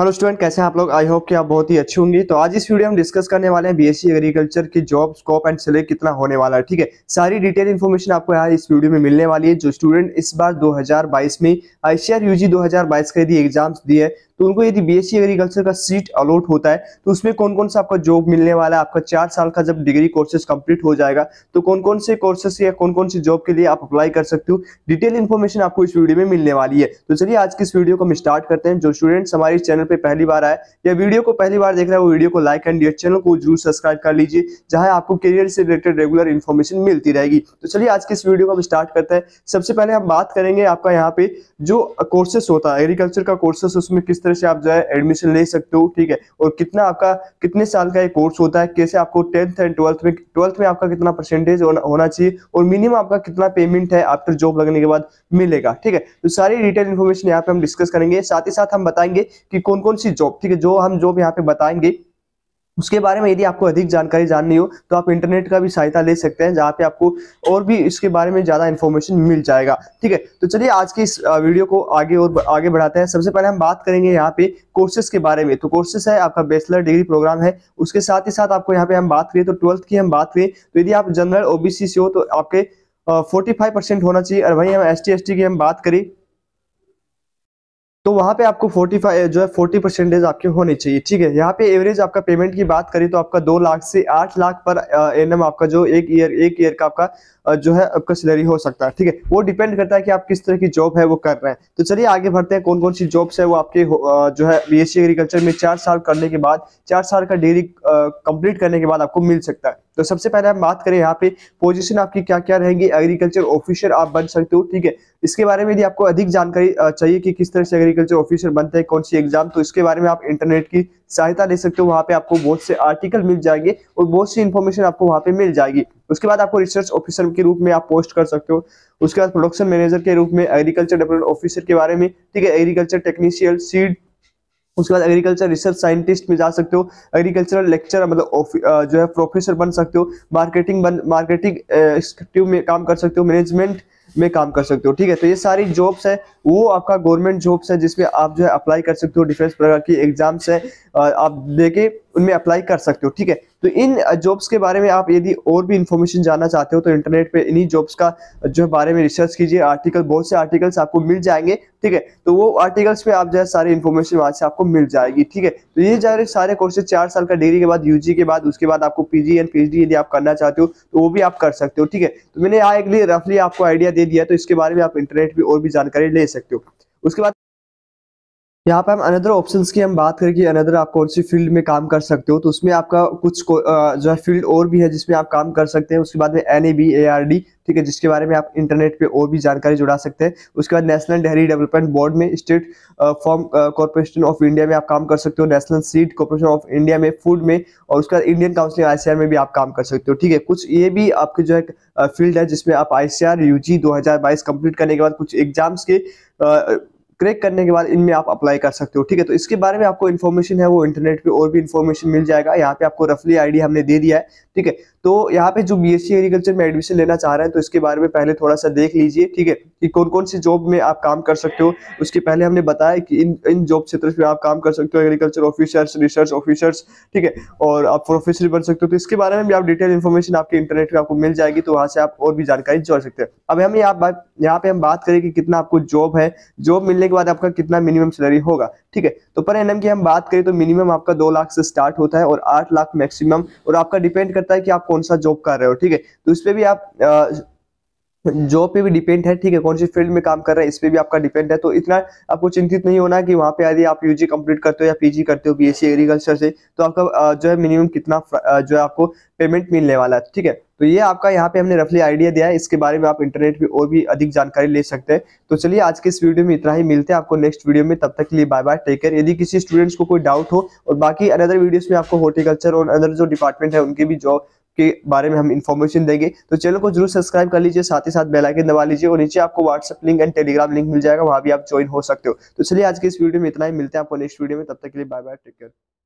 hello student कैसे हैं आप लोग आई होप कि आप बहुत ही अच्छे होंगे तो आज इस वीडियो में हम डिस्कस करने वाले हैं बीएससी एग्रीकल्चर की जॉब स्कोप एंड सिलेक्ट कितना होने वाला है ठीक है सारी डिटेल इन्फॉर्मेशन आपको यहाँ इस वीडियो में मिलने वाली है जो स्टूडेंट इस बार 2022 में आई आईसीआर यूजी 2022 के यदि एग्जाम्स दिए तो उनको यदि बीएससी एग्रीकल्चर का सीट अलॉट होता है तो उसमें कौन कौन सा आपका जॉब मिलने वाला है आपका चार साल का जब डिग्री कोर्सेज कंप्लीट हो जाएगा तो कौन कौन से कोर्सेस या कौन कौन से जॉब के लिए आप अप्लाई कर सकते हो डिटेल इन्फॉर्मेशन आपको इस वीडियो में मिलने वाली है तो चलिए आज की इस वीडियो को हम स्टार्ट करते हैं जो स्टूडेंट्स हमारे चैनल पर पहली बार आए या वीडियो को पहली बार देख रहा है वो वीडियो को लाइक एंड चैनल को जरूर सब्सक्राइब कर लीजिए जहां आपको करियर से रिलेटेड रेगुलर इन्फॉर्मेशन मिलती रहेगी तो चलिए आज के इस वीडियो को हम स्टार्ट करते हैं सबसे पहले हम बात करेंगे आपका यहाँ पे जो कोर्सेस होता है एग्रीकल्चर का कोर्सेस उसमें किस तरह से आप जो है एडमिशन ले सकते हो ठीक है और कितना आपका कितने साल का ये कोर्स होता है कैसे आपको टेंथ एंड ट्वेल्थ में ट्वेल्थ में आपका कितना परसेंटेज होना चाहिए और मिनिमम आपका कितना पेमेंट है आफ्टर जॉब लगने के बाद मिलेगा ठीक है तो सारी डिटेल इन्फॉर्मेशन यहाँ पे हम डिस्कस करेंगे साथ ही साथ हम बताएंगे कि कौन कौन सी जॉब ठीक है जो हम जॉब यहाँ पे बताएंगे उसके बारे में यदि आपको अधिक जानकारी जाननी हो तो आप इंटरनेट का भी सहायता ले सकते हैं जहाँ पे आपको और भी इसके बारे में ज़्यादा इन्फॉर्मेशन मिल जाएगा ठीक है तो चलिए आज की इस वीडियो को आगे और आगे बढ़ाते हैं सबसे पहले हम बात करेंगे यहाँ पे कोर्सेज के बारे में तो कोर्सेस है आपका बैचलर डिग्री प्रोग्राम है उसके साथ ही साथ आपको यहाँ पे हम बात करें तो ट्वेल्थ की हम बात करें तो यदि आप जनरल ओबीसी से हो तो आपके फोर्टी फाइव परसेंट होना चाहिए और वहीं हम एस टी की हम बात करें तो वहाँ पे आपको 45 जो है 40 परसेंटेज आपके होने चाहिए ठीक है यहाँ पे एवरेज आपका पेमेंट की बात करें तो आपका दो लाख से आठ लाख पर एन आपका जो एक ईयर एक ईयर का आपका जो है आपका सैलरी हो सकता है ठीक है वो डिपेंड करता है कि आप किस तरह की जॉब है वो कर रहे हैं तो चलिए आगे बढ़ते हैं कौन कौन सी जॉब्स है वो आपके जो है बी एग्रीकल्चर में चार साल करने के बाद चार साल का डिग्री कंप्लीट करने के बाद आपको मिल सकता है तो सबसे पहले हम बात करें यहाँ पे पोजीशन आपकी क्या क्या रहेंगी एग्रीकल्चर ऑफिसर आप बन सकते हो ठीक है इसके बारे में यदि आपको अधिक जानकारी चाहिए कि किस तरह से एग्रीकल्चर ऑफिसर बनते हैं कौन सी एग्जाम तो इसके बारे में आप इंटरनेट की सहायता ले सकते हो वहाँ पे आपको बहुत से आर्टिकल मिल जाएंगे और बहुत सी इन्फॉर्मेशन आपको वहाँ पे मिल जाएगी उसके बाद आपको रिसर्च ऑफिसर के रूप में आप पोस्ट कर सकते हो उसके बाद प्रोडक्शन मैनेजर के रूप में एग्रीकल्चर डेवलपमेंट ऑफिसर के बारे में ठीक है एग्रीकल्चर टेक्नीशियल सीड उसके बाद एग्रीकल्चर रिसर्च साइंटिस्ट में जा सकते हो एग्रीकल्चरल लेक्चर मतलब जो है प्रोफेसर बन सकते हो मार्केटिंग बन मार्केटिंग एक्सिक्यूटिव में काम कर सकते हो मैनेजमेंट में काम कर सकते हो ठीक है तो ये सारी जॉब्स है वो आपका गवर्नमेंट जॉब्स है जिसमें आप जो है अप्लाई कर सकते हो डिफरेंस प्रकार की एग्जाम्स है आप देखें उनमें अप्लाई कर सकते हो ठीक है तो इन जॉब्स के बारे में आप यदि और भी इन्फॉर्मेशन जानना चाहते हो तो इंटरनेट पे इन्हीं जॉब्स का जो बारे में रिसर्च कीजिए आर्टिकल बहुत से आर्टिकल्स आपको मिल जाएंगे ठीक है तो वो आर्टिकल्स पे आप जो है सारी इन्फॉर्मेशन वहाँ से आपको मिल जाएगी ठीक है तो ये जा रहे सारे कोर्सेज चार साल का डिग्री के बाद यू के बाद उसके बाद आपको जी एंड पीएचडी यदि आप करना चाहते हो तो वो भी आप कर सकते हो ठीक है तो मैंने यहाँ एक रफली आपको आइडिया दे दिया तो इसके बारे में आप इंटरनेट पर और भी जानकारी ले सकते हो उसके बाद यहाँ पे हम अनदर ऑप्शंस की हम बात करें कि अनदर आप कौन सी फील्ड में काम कर सकते हो तो उसमें आपका कुछ जो है फील्ड और भी है जिसमें आप काम कर सकते हैं उसके बाद में N A B A R D ठीक है जिसके बारे में आप इंटरनेट पे और भी जानकारी जुड़ा सकते हैं उसके बाद नेशनल डेयरी डेवलपमेंट बोर्ड में state form corporation of India में आप काम कर सकते हो national seed corporation of India में फूड में और उसके बाद इंडियन काउंसिल आई में भी आप काम कर सकते हो ठीक है कुछ ये भी आपके जो है फील्ड है जिसमें आप आई सी 2022 कंप्लीट करने के बाद कुछ एग्जाम्स के क्रैक करने के बाद इनमें आप अप्लाई कर सकते हो ठीक है तो इसके बारे में आपको इन्फॉर्मेशन है वो इंटरनेट पे और भी इन्फॉर्मेशन मिल जाएगा यहाँ पे आपको रफली आईडी हमने दे दिया है ठीक है तो यहाँ पे जो बीएससी एग्रीकल्चर में एडमिशन लेना चाह रहे हैं तो इसके बारे में पहले थोड़ा सा देख लीजिए ठीक है कि कौन कौन सी जॉब में आप काम कर सकते हो उसके पहले हमने बताया कि इन इन जॉब क्षेत्र में आप काम कर सकते हो एग्रीकल्चर ऑफिसर्स रिसर्च ऑफिसर्स ठीक है और आप प्रोफेसर बन सकते हो तो इसके बारे में भी आप डिटेल इन्फॉर्मेशन आपके इंटरनेट पर आपको मिल जाएगी तो वहाँ से आप और भी जानकारी जोड़ सकते हैं अब हम यहाँ यहाँ पे हम बात करें कि कितना आपको जॉब है जॉब मिलने के बाद आपका कितना मिनिमम सैलरी होगा ठीक है तो पर एन की हम बात करें तो मिनिमम आपका दो लाख से स्टार्ट होता है और आठ लाख मैक्सिमम और आपका डिपेंड करता है कि आप कौन सा जॉब कर रहे हो ठीक है तो इस पर भी आप जॉब पे भी डिपेंड है ठीक है कौन सी फील्ड में काम कर रहे हैं इस पर भी आपका डिपेंड है तो इतना आपको चिंतित नहीं होना कि वहाँ पे यदि आप यूजी कंप्लीट करते हो या पीजी करते हो बीएससी एग्रीकल्चर से तो आपका जो है मिनिमम कितना जो है आपको पेमेंट मिलने वाला है ठीक है तो ये आपका यहाँ पे हमने रफली आइडिया दिया है इसके बारे में आप इंटरनेट पर और भी अधिक जानकारी ले सकते हैं तो चलिए आज के इस वीडियो में इतना ही मिलते हैं आपको नेक्स्ट वीडियो में तब तक के लिए बाय बाय टेक केयर यदि किसी स्टूडेंट्स को कोई डाउट हो और बाकी अनदर वीडियोज में आपको हॉर्टिकल्चर और अदर जो डिपार्टमेंट है उनके भी जॉब के बारे में हम इन्फॉर्मेशन देंगे तो चैनल को जरूर सब्सक्राइब कर लीजिए साथ ही साथ बेलाइकन दबा लीजिए और नीचे आपको WhatsApp link and Telegram link मिल जाएगा वहाँ भी आप ज्वाइन हो सकते हो तो चलिए आज के इस वीडियो में इतना ही मिलते हैं आपको नेक्स्ट वीडियो में तब तक के लिए बाय बाय टेक केयर